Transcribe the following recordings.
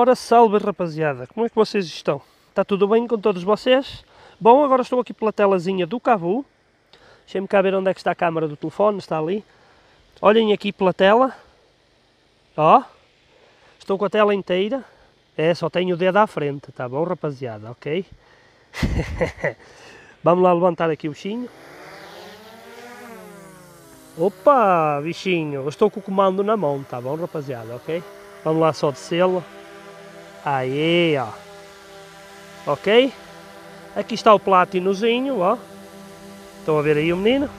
Ora, salve rapaziada, como é que vocês estão? Está tudo bem com todos vocês? Bom, agora estou aqui pela telazinha do Cavu. Deixem-me cá ver onde é que está a câmera do telefone, está ali. Olhem aqui pela tela. Ó, estou com a tela inteira. É, só tenho o dedo à frente, tá bom rapaziada, ok? Vamos lá levantar aqui o bichinho. Opa, bichinho, estou com o comando na mão, tá bom rapaziada, ok? Vamos lá só descê-lo. Aí, ó. Ok? Aqui está o platinozinho, ó. Estão a ver aí o menino?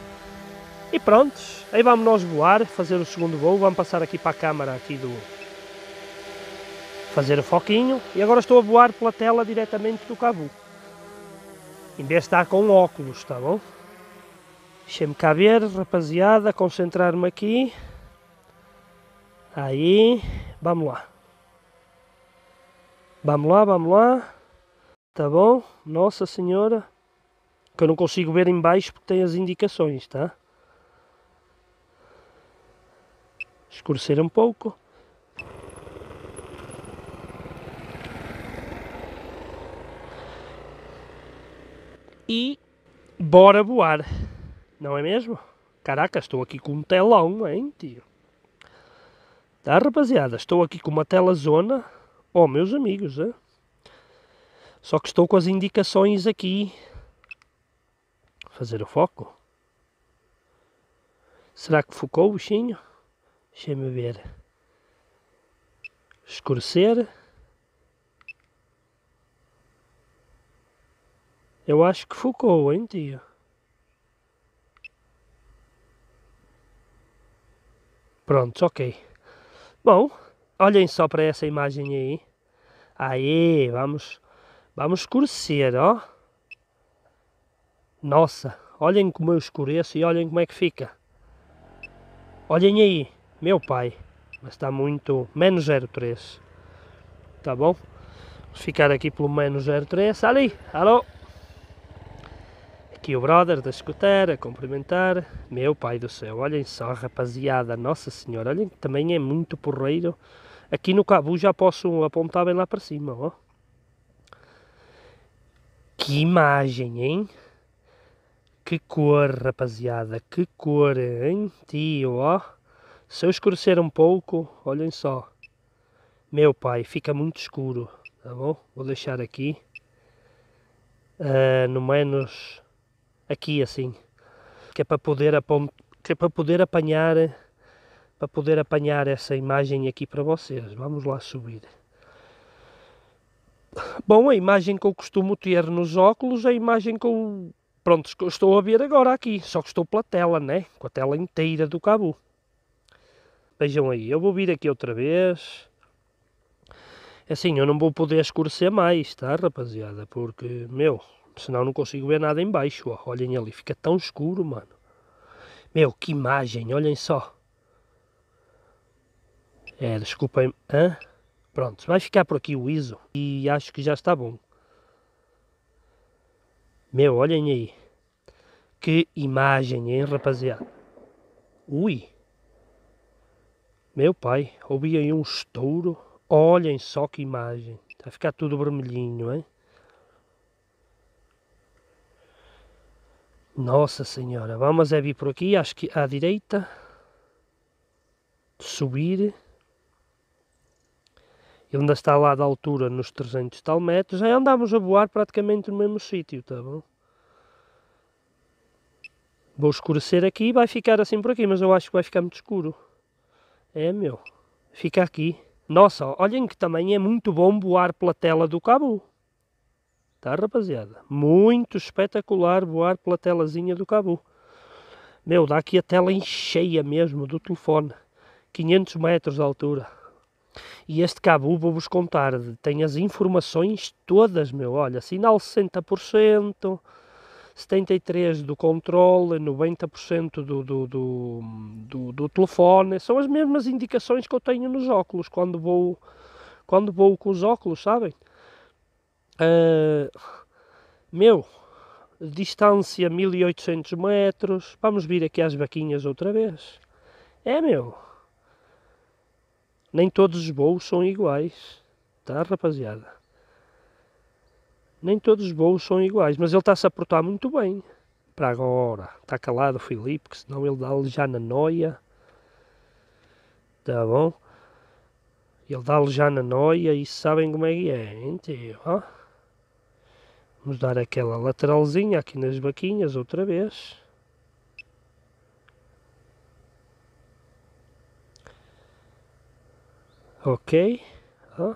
E pronto, aí vamos nós voar, fazer o segundo voo, vamos passar aqui para a câmara aqui do... Fazer o foquinho, e agora estou a voar pela tela diretamente do cabo. Em vez de estar com óculos, está bom? Deixem-me cá ver, rapaziada, concentrar-me aqui. Aí, vamos lá. Vamos lá, vamos lá. Tá bom? Nossa Senhora. Que eu não consigo ver em baixo porque tem as indicações, tá? Escurecer um pouco. E bora voar. Não é mesmo? Caraca, estou aqui com um telão, hein, tio? Tá, rapaziada? Estou aqui com uma telazona. zona ou oh, meus amigos. Hein? Só que estou com as indicações aqui. Fazer o foco. Será que focou o bichinho? Deixa-me ver. Escurecer. Eu acho que focou, hein, tio? Pronto, ok. Bom, Olhem só para essa imagem aí. Aí, vamos, vamos escurecer, ó. Nossa, olhem como eu escureço e olhem como é que fica. Olhem aí, meu pai. Mas está muito... menos 0,3. Tá bom? Vamos ficar aqui pelo menos 0,3. Ali, alô? Aqui o brother da escuteira, cumprimentar. Meu pai do céu, olhem só, rapaziada. Nossa senhora, olhem que também é muito porreiro. Aqui no Cabu já posso apontar bem lá para cima, ó. Que imagem, hein? Que cor, rapaziada, que cor, hein? Tio, ó. Se eu escurecer um pouco, olhem só. Meu pai, fica muito escuro, tá bom? Vou deixar aqui. Uh, no menos aqui assim. Que é para poder, apont... que é para poder apanhar para poder apanhar essa imagem aqui para vocês. Vamos lá subir. Bom, a imagem que eu costumo ter nos óculos, é a imagem que eu, pronto, estou a ver agora aqui, só que estou pela tela, né? Com a tela inteira do cabo. Vejam aí, eu vou vir aqui outra vez. É assim, eu não vou poder escurecer mais, tá, rapaziada? Porque, meu, senão não consigo ver nada embaixo ó. Olhem ali, fica tão escuro, mano. Meu, que imagem, olhem só. É, desculpem. Hã? Pronto, vai ficar por aqui o ISO e acho que já está bom. Meu, olhem aí. Que imagem, hein, rapaziada? Ui! Meu pai, ouvi aí um estouro. Olhem só que imagem. Está a ficar tudo vermelhinho, hein? Nossa Senhora, vamos é vir por aqui, acho que à direita. Subir. Ele ainda está lá da altura nos 300 tal metros. Já andámos a voar praticamente no mesmo sítio, tá bom? Vou escurecer aqui e vai ficar assim por aqui, mas eu acho que vai ficar muito escuro. É, meu. Fica aqui. Nossa, olhem que também é muito bom voar pela tela do cabo. Tá, rapaziada? Muito espetacular voar pela telazinha do cabo. Meu, dá aqui a tela em cheia mesmo do telefone. 500 metros de altura. E este cabo, vou-vos contar, tem as informações todas, meu. Olha, sinal 60%, 73% do controle, 90% do do, do, do, do, telefone. São as mesmas indicações que eu tenho nos óculos quando vou, quando vou com os óculos, sabem? Uh, meu, distância 1800 metros. Vamos vir aqui às vaquinhas outra vez. É, meu. Nem todos os bolos são iguais, tá, rapaziada? Nem todos os bolos são iguais, mas ele está-se a portar muito bem. Para agora, está calado o Filipe, que senão ele dá-lhe já na noia. Tá bom? Ele dá-lhe já na noia e sabem como é que é, hein, tio? Vamos dar aquela lateralzinha aqui nas baquinhas, outra vez. ok ó. Ah.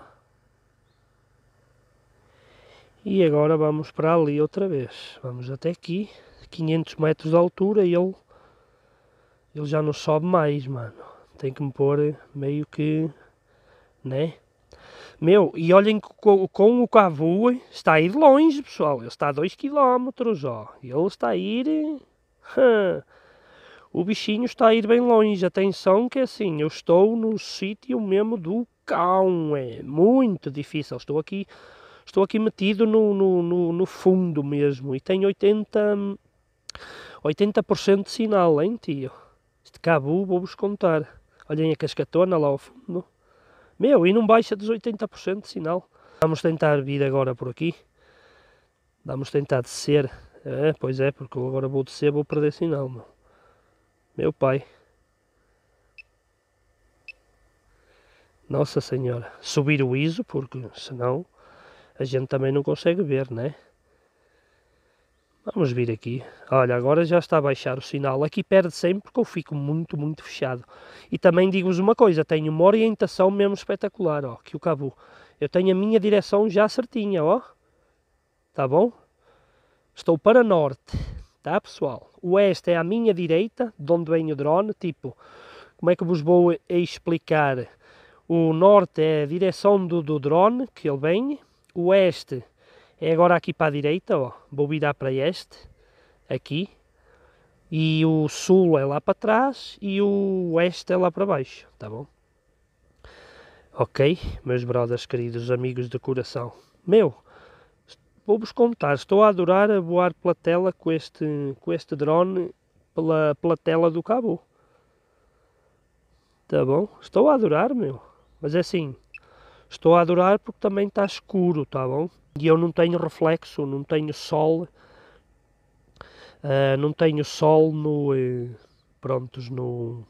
e agora vamos para ali outra vez vamos até aqui 500 metros de altura e ele ele já não sobe mais mano tem que me pôr meio que né meu, e olhem com, com o cavu está a ir longe, pessoal. Ele está a 2 km, ó. Ele está a ir. o bichinho está a ir bem longe. Atenção que assim, eu estou no sítio mesmo do cão, é muito difícil. Estou aqui, estou aqui metido no, no, no, no fundo mesmo e tenho 80, 80% de sinal, hein, tio? Este cabo, vou-vos contar. Olhem a cascatona lá ao fundo. Meu, e não baixa dos 80% de sinal. Vamos tentar vir agora por aqui. Vamos tentar descer. É, pois é, porque agora vou descer, vou perder sinal, meu pai. Nossa Senhora. Subir o ISO, porque senão a gente também não consegue ver, né? Vamos vir aqui. Olha, agora já está a baixar o sinal. Aqui perde sempre porque eu fico muito, muito fechado. E também digo-vos uma coisa, tenho uma orientação mesmo espetacular, ó, que o cabo. Eu tenho a minha direção já certinha, ó. Tá bom? Estou para norte tá pessoal? O oeste é à minha direita, de onde vem o drone, tipo, como é que vos vou explicar? O norte é a direção do, do drone, que ele vem, o oeste é agora aqui para a direita, ó, vou virar para este, aqui, e o sul é lá para trás e o oeste é lá para baixo, tá bom? Ok, meus brothers queridos, amigos de coração, meu, Vou-vos contar, estou a adorar a voar pela tela com este, com este drone pela, pela tela do cabo. Tá bom? Estou a adorar, meu. Mas é assim, estou a adorar porque também está escuro, tá bom? E eu não tenho reflexo, não tenho sol. Uh, não tenho sol no... Eh, prontos, no...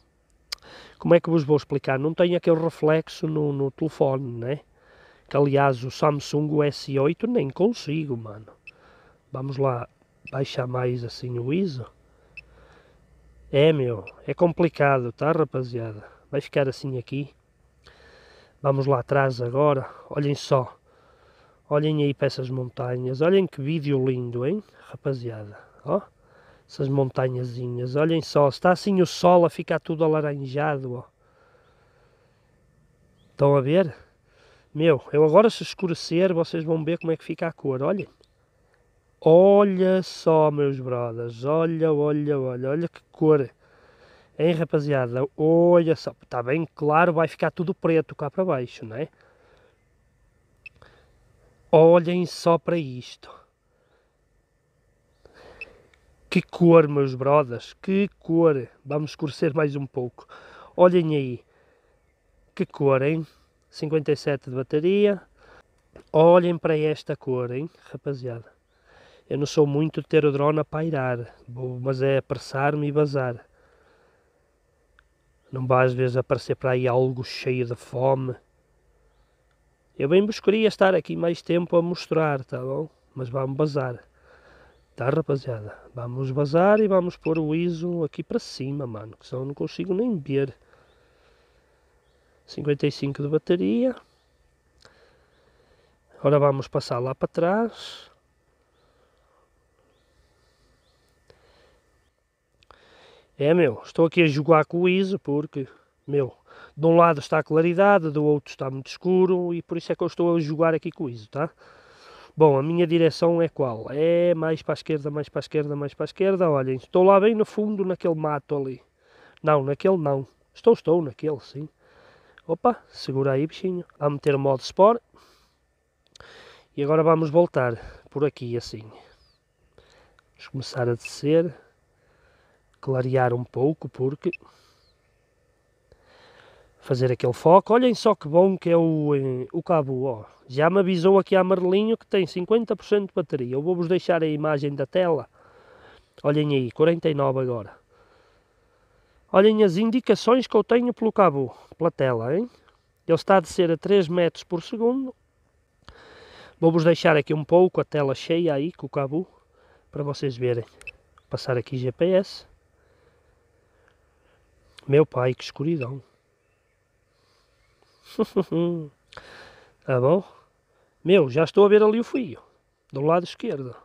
Como é que vos vou explicar? Não tenho aquele reflexo no, no telefone, né? Que aliás o Samsung S8 nem consigo, mano. Vamos lá baixar mais assim o ISO. É meu, é complicado, tá rapaziada? Vai ficar assim aqui. Vamos lá atrás agora. Olhem só. Olhem aí para essas montanhas. Olhem que vídeo lindo, hein? Rapaziada. Ó. Essas montanhazinhas. Olhem só. Está assim o sol a ficar tudo alaranjado, ó. Estão a ver? Meu, eu agora se escurecer, vocês vão ver como é que fica a cor, olha. Olha só, meus brothers, olha, olha, olha, olha que cor. Hein, rapaziada, olha só, está bem claro, vai ficar tudo preto cá para baixo, não é? Olhem só para isto. Que cor, meus brothers, que cor. Vamos escurecer mais um pouco. Olhem aí, que cor, hein? 57 de bateria. Olhem para esta cor, hein, rapaziada. Eu não sou muito de ter o drone a pairar, mas é apressar-me e bazar. Não vai às vezes aparecer para aí algo cheio de fome. Eu bem buscaria estar aqui mais tempo a mostrar, tá bom? Mas vamos bazar. Tá, rapaziada? Vamos bazar e vamos pôr o ISO aqui para cima, mano. Que senão eu não consigo nem ver. 55 de bateria. Agora vamos passar lá para trás. É meu, estou aqui a jogar com o ISO porque, meu, de um lado está a claridade, do outro está muito escuro e por isso é que eu estou a jogar aqui com o ISO, tá? Bom, a minha direção é qual? É mais para a esquerda, mais para a esquerda, mais para a esquerda, olhem, estou lá bem no fundo naquele mato ali. Não, naquele não. Estou, estou, naquele sim. Opa, segura aí, bichinho. Vamos meter o modo Sport. E agora vamos voltar por aqui, assim. Vamos começar a descer. Clarear um pouco, porque... Fazer aquele foco. Olhem só que bom que é o, eh, o cabo, ó. Já me avisou aqui a Marlinho que tem 50% de bateria. Eu vou-vos deixar a imagem da tela. Olhem aí, 49 agora. Olhem as indicações que eu tenho pelo cabo, pela tela, hein? Ele está a descer a 3 metros por segundo. Vou-vos deixar aqui um pouco a tela cheia aí com o cabo, para vocês verem. Passar aqui GPS. Meu pai, que escuridão. tá bom? Meu, já estou a ver ali o fio. Do lado esquerdo.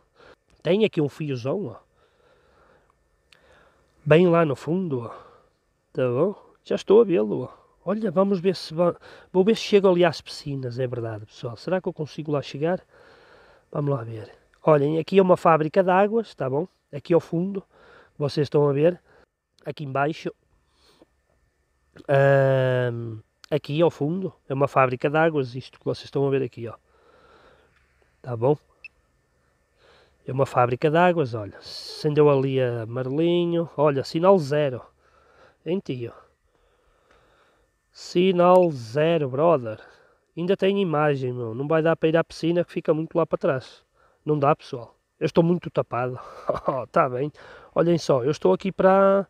Tem aqui um fiozão, ó. Bem lá no fundo, ó. Tá bom? Já estou a vê-lo. Olha, vamos ver se. Va... Vou ver se chego ali às piscinas, é verdade, pessoal. Será que eu consigo lá chegar? Vamos lá ver. Olhem, aqui é uma fábrica de águas, está bom? Aqui ao fundo, vocês estão a ver, aqui embaixo. Um, aqui ao fundo é uma fábrica de águas, isto que vocês estão a ver aqui, ó. Tá bom? É uma fábrica de águas, olha. Acendeu ali a Marlinho. Olha, sinal zero em Sinal zero, brother. Ainda tem imagem, meu. Não vai dar para ir à piscina que fica muito lá para trás. Não dá, pessoal. Eu estou muito tapado. Oh, tá bem. Olhem só, eu estou aqui para...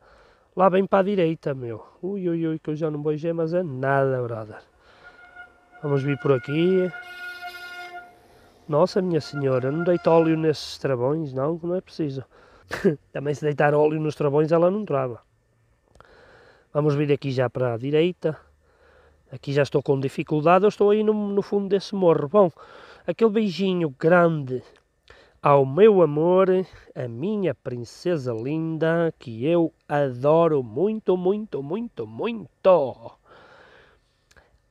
Lá bem para a direita, meu. Ui, ui, ui, que eu já não beijei, mas é nada, brother. Vamos vir por aqui. Nossa, minha senhora, não deita óleo nesses travões, não, não é preciso. Também se deitar óleo nos travões ela não trava. Vamos vir aqui já para a direita. Aqui já estou com dificuldade, eu estou aí no, no fundo desse morro. Bom, aquele beijinho grande ao meu amor, a minha princesa linda, que eu adoro muito, muito, muito, muito.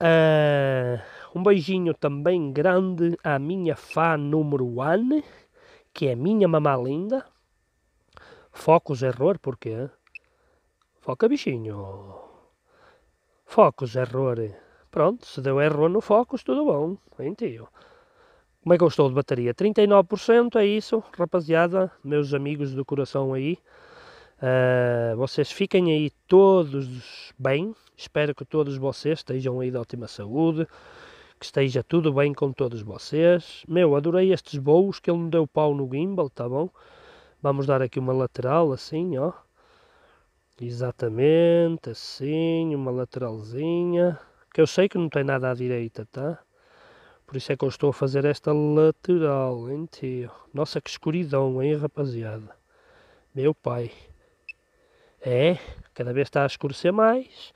Uh, um beijinho também grande à minha fã número 1, que é minha mamá linda. Focos error, porquê? Foca bichinho. focos, error. Pronto, se deu erro no focos, tudo bom. Em tio. Como é que eu estou de bateria? 39% é isso, rapaziada, meus amigos do coração aí. Uh, vocês fiquem aí todos bem. Espero que todos vocês estejam aí de ótima saúde. Que esteja tudo bem com todos vocês. Meu, adorei estes voos que ele me deu pau no gimbal, tá bom? Vamos dar aqui uma lateral assim, ó. Exatamente, assim, uma lateralzinha. Que eu sei que não tem nada à direita, tá? Por isso é que eu estou a fazer esta lateral, hein, tio? Nossa, que escuridão, hein, rapaziada? Meu pai. É, cada vez está a escurecer mais.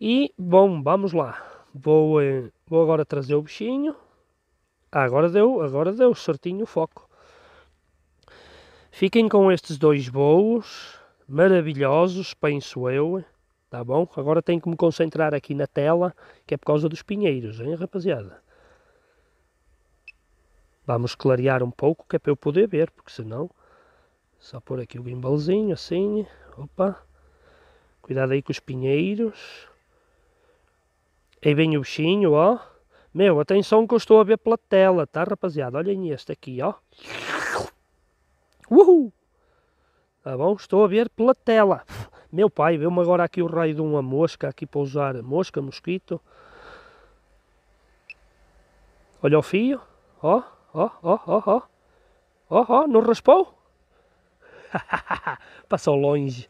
E, bom, vamos lá. Vou, eh, vou agora trazer o bichinho. Ah, agora deu, agora deu certinho o foco. Fiquem com estes dois voos maravilhosos, penso eu, tá bom? Agora tenho que me concentrar aqui na tela, que é por causa dos pinheiros, hein, rapaziada? Vamos clarear um pouco, que é para eu poder ver, porque senão... Só pôr aqui o gimbalzinho, assim, opa. Cuidado aí com os pinheiros. Aí vem o bichinho, ó. Meu, atenção que eu estou a ver pela tela, tá, rapaziada? Olhem este aqui, ó. Uhul! Tá bom? Estou a ver pela tela. Meu pai, vê-me agora aqui o raio de uma mosca, aqui para usar mosca, mosquito. Olha o fio. Ó, ó, ó, ó, ó. Ó, ó, não raspou? Passou longe.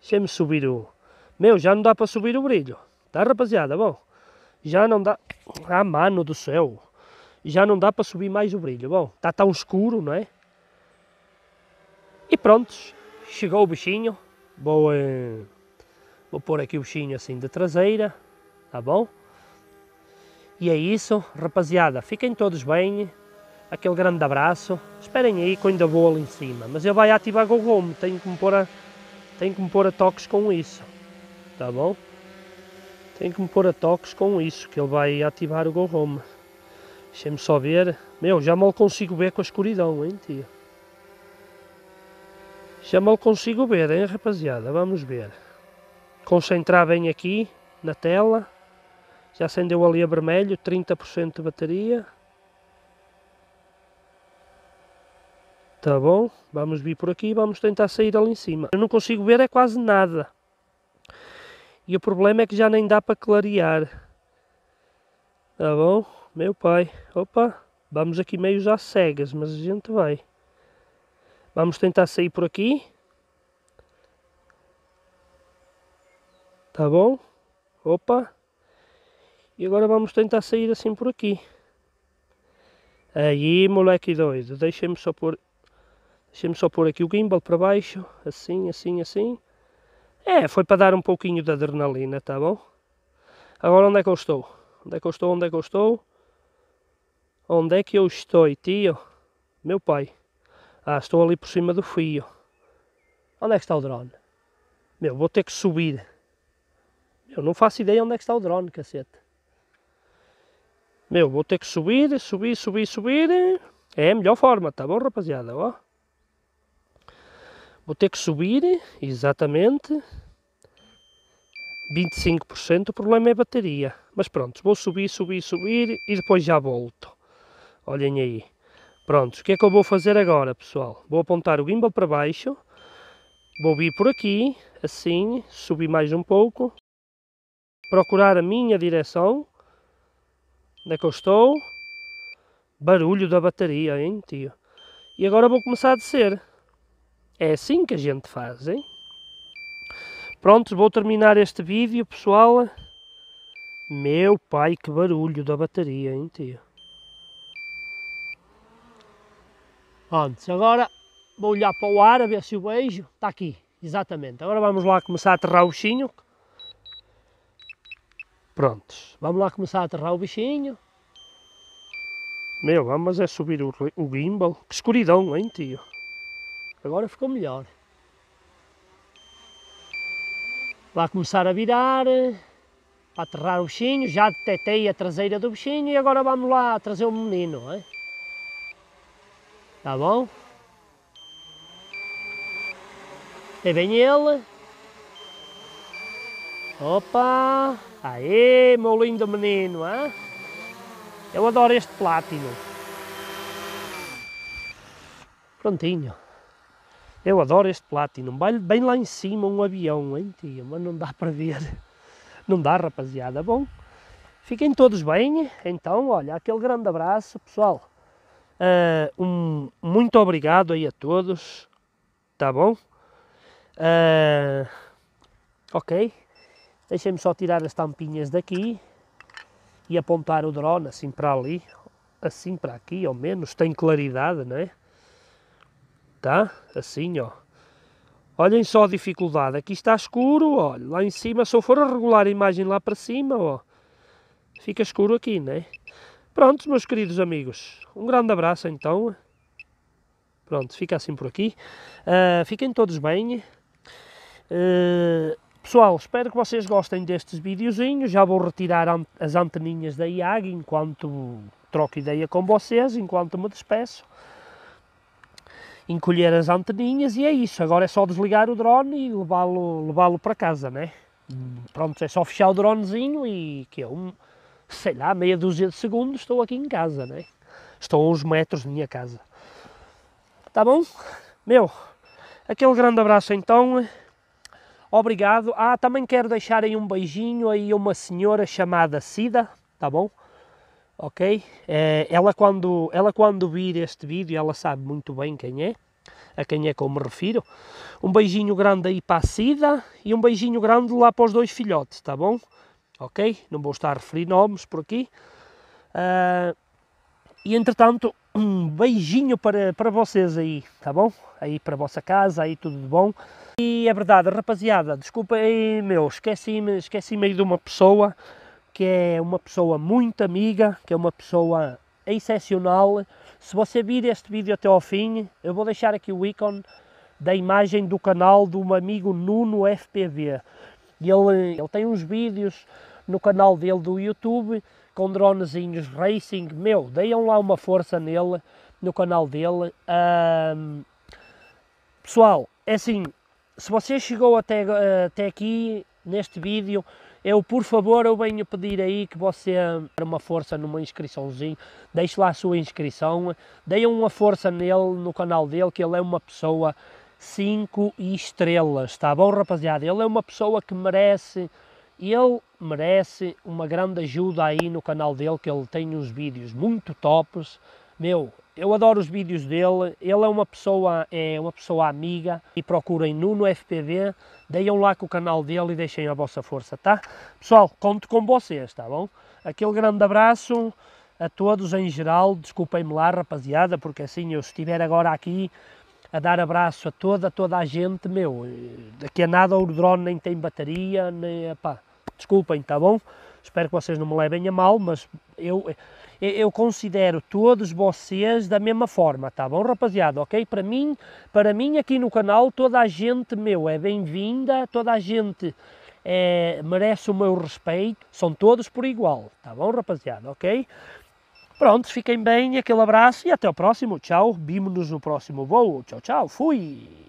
Deixa-me subir o... Meu, já não dá para subir o brilho. Tá, rapaziada? Bom, já não dá... Ah, mano do céu. Já não dá para subir mais o brilho. Bom, tá tão escuro, não é? E prontos. Chegou o bichinho. Vou, eh, vou pôr aqui o bichinho assim de traseira. Tá bom? E é isso, rapaziada. Fiquem todos bem. Aquele grande abraço. Esperem aí que eu ainda vou ali em cima. Mas eu vai ativar o gomo. Tenho que me pôr a, tenho que me pôr a toques com isso. Tá bom? Tenho que me pôr a toques com isso, que ele vai ativar o Go Home. Deixa-me só ver. Meu, já mal consigo ver com a escuridão, hein, tio? Já mal consigo ver, hein, rapaziada? Vamos ver. Concentrar bem aqui na tela. Já acendeu ali a vermelho, 30% de bateria. Tá bom, vamos vir por aqui e vamos tentar sair ali em cima. Eu não consigo ver é quase nada. E o problema é que já nem dá para clarear. Tá bom, meu pai. Opa, vamos aqui meio já cegas, mas a gente vai. Vamos tentar sair por aqui. Tá bom? Opa! E agora vamos tentar sair assim por aqui. Aí, moleque doido. deixem me só pôr... Deixa-me só pôr aqui o gimbal para baixo. Assim, assim, assim. É, foi para dar um pouquinho de adrenalina, tá bom? Agora onde é que eu estou? Onde é que eu estou? Onde é que eu estou? Onde é que eu estou, tio? Meu pai. Ah, estou ali por cima do fio. Onde é que está o drone? Meu, vou ter que subir. Eu não faço ideia onde é que está o drone, cacete. Meu, vou ter que subir, subir, subir, subir. É a melhor forma, tá bom, rapaziada? Ó. Vou ter que subir, exatamente. 25%, o problema é a bateria. Mas pronto, vou subir, subir, subir e depois já volto. Olhem aí. Prontos, o que é que eu vou fazer agora, pessoal? Vou apontar o gimbal para baixo, vou vir por aqui, assim, subir mais um pouco, procurar a minha direção, onde é que eu estou, barulho da bateria, hein, tio? E agora vou começar a descer. É assim que a gente faz, hein? Pronto, vou terminar este vídeo, pessoal. Meu pai, que barulho da bateria, hein, tio? Pronto, agora vou olhar para o ar a ver se o beijo está aqui, exatamente. Agora vamos lá começar a aterrar o bichinho. Prontos, vamos lá começar a aterrar o bichinho. Meu, vamos ah, é subir o, o gimbal. Que escuridão, hein, tio? Agora ficou melhor. Lá começar a virar, eh, a aterrar o bichinho. Já detetei a traseira do bichinho e agora vamos lá trazer o menino, hein? Tá bom? E vem ele. Opa! Aí, meu lindo menino, hein? Eu adoro este platino. Prontinho. Eu adoro este platino. Bem lá em cima um avião, hein, tio Mas não dá para ver. Não dá, rapaziada. Bom, fiquem todos bem. Então, olha, aquele grande abraço, pessoal. Uh, um muito obrigado aí a todos, tá bom? Uh, ok, deixem-me só tirar as tampinhas daqui e apontar o drone assim para ali, assim para aqui, ao menos, tem claridade, não é? Tá? Assim, ó. Olhem só a dificuldade, aqui está escuro, olha, lá em cima, se eu for regular a imagem lá para cima, ó, fica escuro aqui, não é? Prontos, meus queridos amigos, um grande abraço então. Pronto, fica assim por aqui. Uh, fiquem todos bem. Uh, pessoal, espero que vocês gostem destes videozinhos. Já vou retirar as anteninhas da IAG enquanto troco ideia com vocês, enquanto me despeço. Encolher as anteninhas e é isso. Agora é só desligar o drone e levá-lo levá, -lo, levá -lo para casa, né? Pronto, é só fechar o dronezinho e que é um sei lá, meia dúzia de segundos estou aqui em casa, né? Estou a uns metros da minha casa. Tá bom? Meu, aquele grande abraço então. Obrigado. Ah, também quero deixar aí um beijinho aí a uma senhora chamada Cida, tá bom? Ok? É, ela, quando, ela quando vir este vídeo, ela sabe muito bem quem é, a quem é que eu me refiro. Um beijinho grande aí para a Cida e um beijinho grande lá para os dois filhotes, tá bom? ok? Não vou estar a referir nomes por aqui. Uh, e entretanto, um beijinho para, para vocês aí, tá bom? Aí para a vossa casa, aí tudo de bom. E é verdade, rapaziada, desculpa aí, meu, esqueci-me esqueci aí de uma pessoa que é uma pessoa muito amiga, que é uma pessoa excepcional. Se você vir este vídeo até ao fim, eu vou deixar aqui o ícone da imagem do canal de um amigo Nuno FPV ele, ele tem uns vídeos no canal dele do YouTube com dronezinhos racing. Meu, deiam lá uma força nele, no canal dele. Um, pessoal, é assim, se você chegou até, até aqui neste vídeo, eu por favor eu venho pedir aí que você dê uma força numa inscriçãozinha, deixe lá a sua inscrição, deem uma força nele, no canal dele, que ele é uma pessoa 5 estrelas, está bom, rapaziada? Ele é uma pessoa que merece, ele merece uma grande ajuda aí no canal dele, que ele tem uns vídeos muito tops. Meu, eu adoro os vídeos dele, ele é uma pessoa, é uma pessoa amiga e procurem Nuno FPV, deem lá com o canal dele e deixem a vossa força, tá? Pessoal, conto com vocês, tá bom? Aquele grande abraço a todos em geral, desculpem-me lá rapaziada, porque assim eu estiver agora aqui a dar abraço a toda, a toda a gente, meu, daqui a nada o drone nem tem bateria, nem, epá, desculpem, tá bom? Espero que vocês não me levem a mal, mas eu, eu, eu considero todos vocês da mesma forma, tá bom, rapaziada, ok? Para mim, para mim aqui no canal, toda a gente, meu, é bem-vinda, toda a gente... É, merece o meu respeito, são todos por igual, tá bom, rapaziada, ok? Pronto, fiquem bem, aquele abraço e até o próximo. Tchau, vimos-nos no próximo voo. Tchau, tchau, fui!